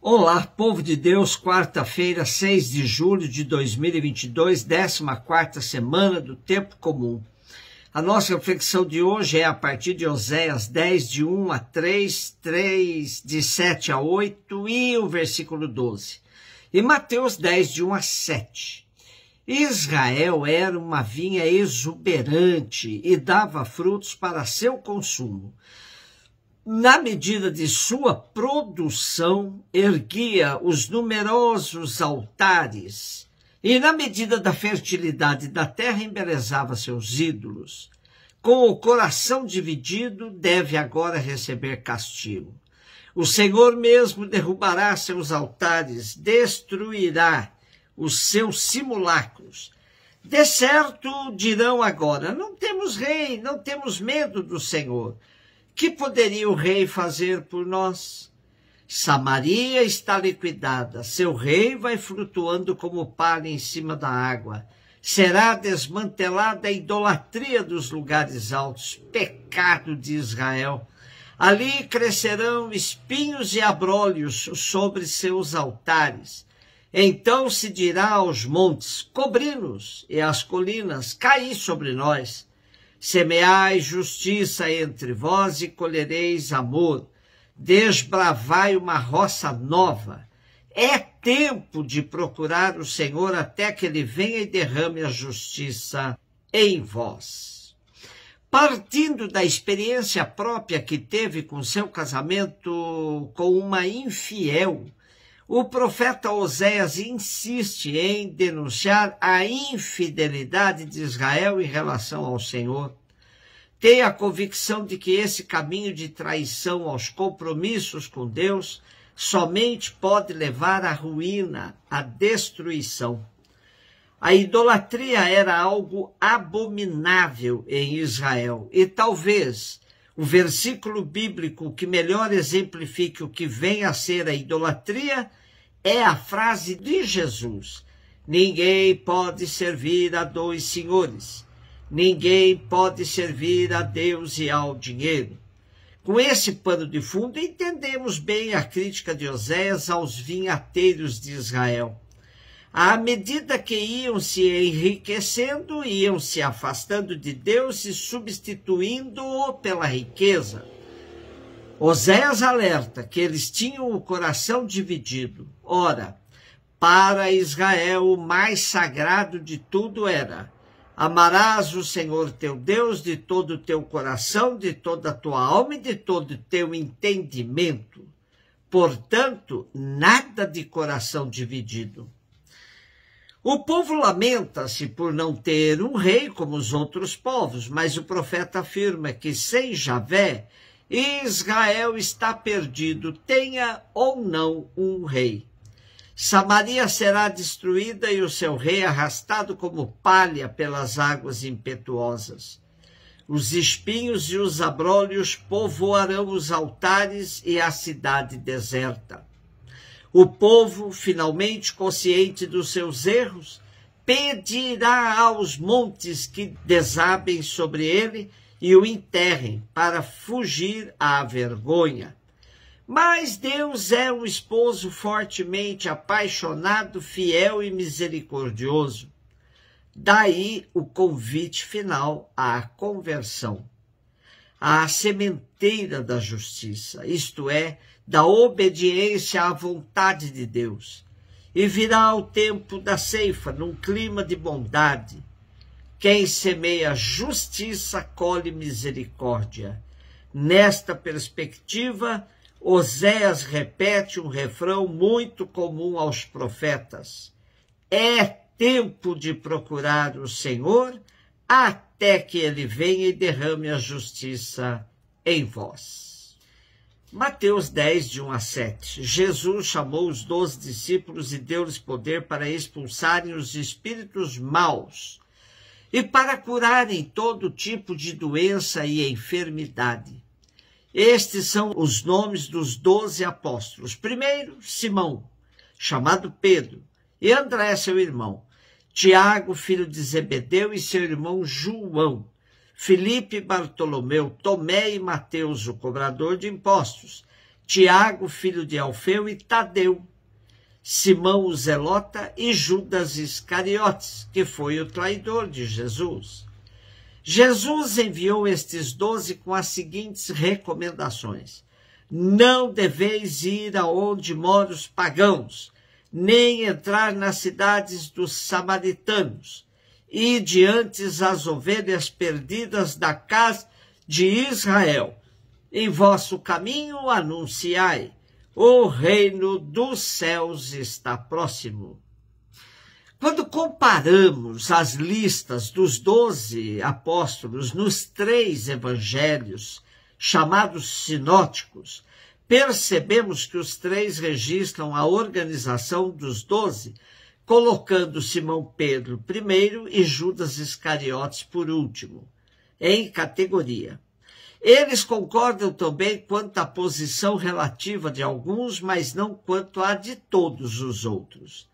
Olá, povo de Deus, quarta-feira, 6 de julho de 2022, 14 semana do Tempo Comum. A nossa reflexão de hoje é a partir de Oséias 10, de 1 a 3, 3, de 7 a 8 e o versículo 12. E Mateus 10, de 1 a 7. Israel era uma vinha exuberante e dava frutos para seu consumo na medida de sua produção, erguia os numerosos altares, e na medida da fertilidade da terra, embelezava seus ídolos. Com o coração dividido, deve agora receber castigo. O Senhor mesmo derrubará seus altares, destruirá os seus simulacros. De certo dirão agora: não temos rei, não temos medo do Senhor que poderia o rei fazer por nós? Samaria está liquidada, seu rei vai flutuando como palha em cima da água. Será desmantelada a idolatria dos lugares altos, pecado de Israel. Ali crescerão espinhos e abrolhos sobre seus altares. Então se dirá aos montes, cobri-nos, e às colinas, caí sobre nós. Semeai justiça entre vós e colhereis amor. Desbravai uma roça nova. É tempo de procurar o Senhor até que ele venha e derrame a justiça em vós. Partindo da experiência própria que teve com seu casamento com uma infiel, o profeta Oséias insiste em denunciar a infidelidade de Israel em relação ao Senhor. Tem a convicção de que esse caminho de traição aos compromissos com Deus somente pode levar à ruína, à destruição. A idolatria era algo abominável em Israel e talvez o versículo bíblico que melhor exemplifica o que vem a ser a idolatria é a frase de Jesus: Ninguém pode servir a dois senhores, ninguém pode servir a Deus e ao dinheiro. Com esse pano de fundo, entendemos bem a crítica de Oséias aos vinhateiros de Israel. À medida que iam se enriquecendo, iam se afastando de Deus e substituindo-o pela riqueza. Oséias alerta que eles tinham o coração dividido. Ora, para Israel o mais sagrado de tudo era: amarás o Senhor teu Deus de todo o teu coração, de toda a tua alma e de todo o teu entendimento. Portanto, nada de coração dividido. O povo lamenta-se por não ter um rei como os outros povos, mas o profeta afirma que sem Javé, Israel está perdido, tenha ou não um rei. Samaria será destruída e o seu rei arrastado como palha pelas águas impetuosas. Os espinhos e os abrolhos povoarão os altares e a cidade deserta. O povo, finalmente consciente dos seus erros, pedirá aos montes que desabem sobre ele e o enterrem para fugir à vergonha. Mas Deus é um esposo fortemente apaixonado, fiel e misericordioso. Daí o convite final à conversão, à sementeira da justiça, isto é, da obediência à vontade de Deus. E virá o tempo da ceifa, num clima de bondade. Quem semeia justiça colhe misericórdia. Nesta perspectiva, Oséias repete um refrão muito comum aos profetas: É tempo de procurar o Senhor até que ele venha e derrame a justiça em vós. Mateus 10, de 1 a 7. Jesus chamou os doze discípulos e deu-lhes poder para expulsarem os espíritos maus e para curarem todo tipo de doença e enfermidade. Estes são os nomes dos doze apóstolos. Primeiro, Simão, chamado Pedro, e André, seu irmão, Tiago, filho de Zebedeu, e seu irmão João, Felipe Bartolomeu, Tomé e Mateus, o cobrador de impostos, Tiago, filho de Alfeu e Tadeu, Simão o Zelota e Judas Iscariotes, que foi o traidor de Jesus. Jesus enviou estes doze com as seguintes recomendações: Não deveis ir aonde moram os pagãos, nem entrar nas cidades dos samaritanos e diante as ovelhas perdidas da casa de Israel. Em vosso caminho anunciai, o reino dos céus está próximo. Quando comparamos as listas dos doze apóstolos nos três evangelhos, chamados sinóticos, percebemos que os três registram a organização dos doze colocando Simão Pedro primeiro e Judas Iscariotes por último, em categoria. Eles concordam também quanto à posição relativa de alguns, mas não quanto à de todos os outros.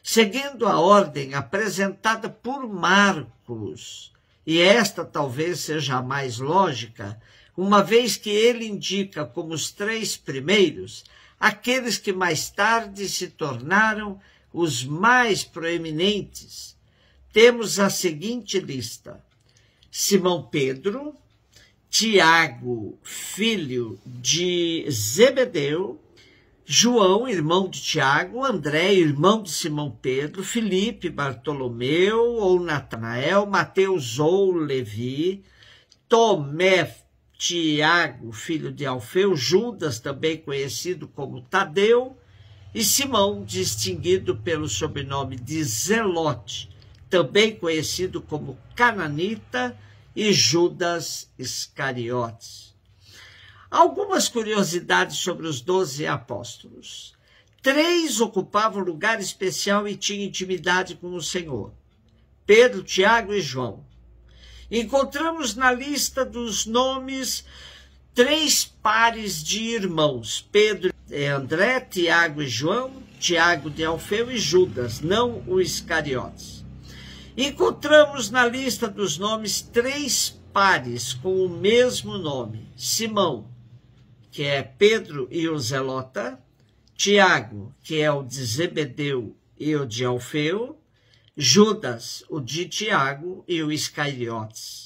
Seguindo a ordem apresentada por Marcos, e esta talvez seja a mais lógica, uma vez que ele indica como os três primeiros aqueles que mais tarde se tornaram os mais proeminentes, temos a seguinte lista: Simão Pedro, Tiago, filho de Zebedeu, João, irmão de Tiago, André, irmão de Simão Pedro, Felipe, Bartolomeu ou Natanael, Mateus ou Levi, Tomé, Tiago, filho de Alfeu, Judas, também conhecido como Tadeu, e Simão, distinguido pelo sobrenome de Zelote, também conhecido como Cananita, e Judas Iscariotes. Algumas curiosidades sobre os doze apóstolos. Três ocupavam lugar especial e tinham intimidade com o Senhor: Pedro, Tiago e João. Encontramos na lista dos nomes três pares de irmãos, Pedro, eh, André, Tiago e João, Tiago de Alfeu e Judas, não os Iscariotes. Encontramos na lista dos nomes três pares com o mesmo nome: Simão, que é Pedro e o Zelota, Tiago, que é o de Zebedeu e o de Alfeu, Judas, o de Tiago e o Iscariotes.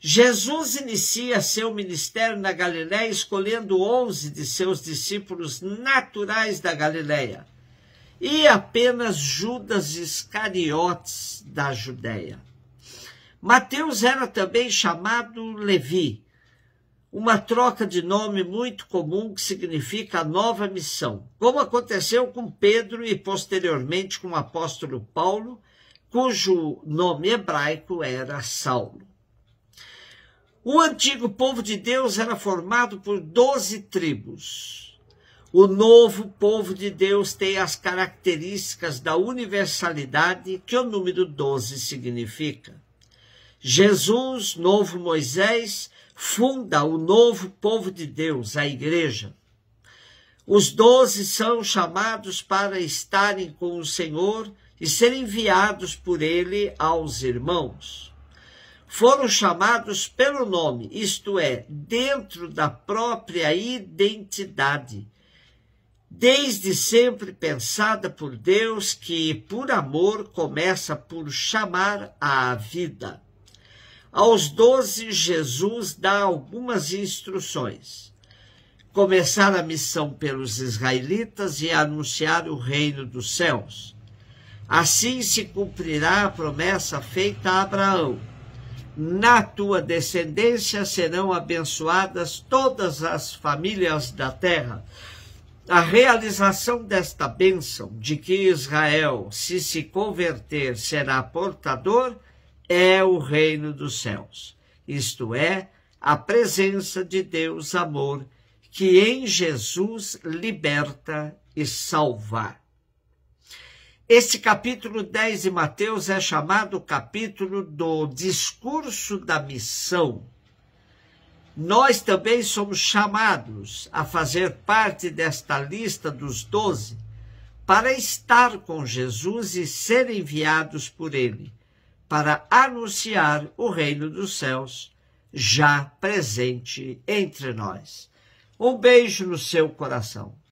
Jesus inicia seu ministério na Galiléia escolhendo onze de seus discípulos naturais da Galiléia e apenas Judas Iscariotes da Judéia. Mateus era também chamado Levi, uma troca de nome muito comum que significa nova missão, como aconteceu com Pedro e posteriormente com o apóstolo Paulo, cujo nome hebraico era Saulo. O antigo povo de Deus era formado por doze tribos. O novo povo de Deus tem as características da universalidade que o número 12 significa. Jesus, novo Moisés, funda o novo povo de Deus, a igreja. Os doze são chamados para estarem com o Senhor e serem enviados por ele aos irmãos foram chamados pelo nome, isto é, dentro da própria identidade, desde sempre pensada por Deus, que por amor começa por chamar à vida. Aos doze, Jesus dá algumas instruções. Começar a missão pelos israelitas e anunciar o reino dos céus. Assim se cumprirá a promessa feita a Abraão na tua descendência serão abençoadas todas as famílias da terra. A realização desta bênção, de que Israel, se se converter, será portador, é o reino dos céus, isto é, a presença de Deus, amor, que em Jesus liberta e salva. Este capítulo 10 de Mateus é chamado capítulo do discurso da missão. Nós também somos chamados a fazer parte desta lista dos doze para estar com Jesus e ser enviados por ele para anunciar o reino dos céus já presente entre nós. Um beijo no seu coração.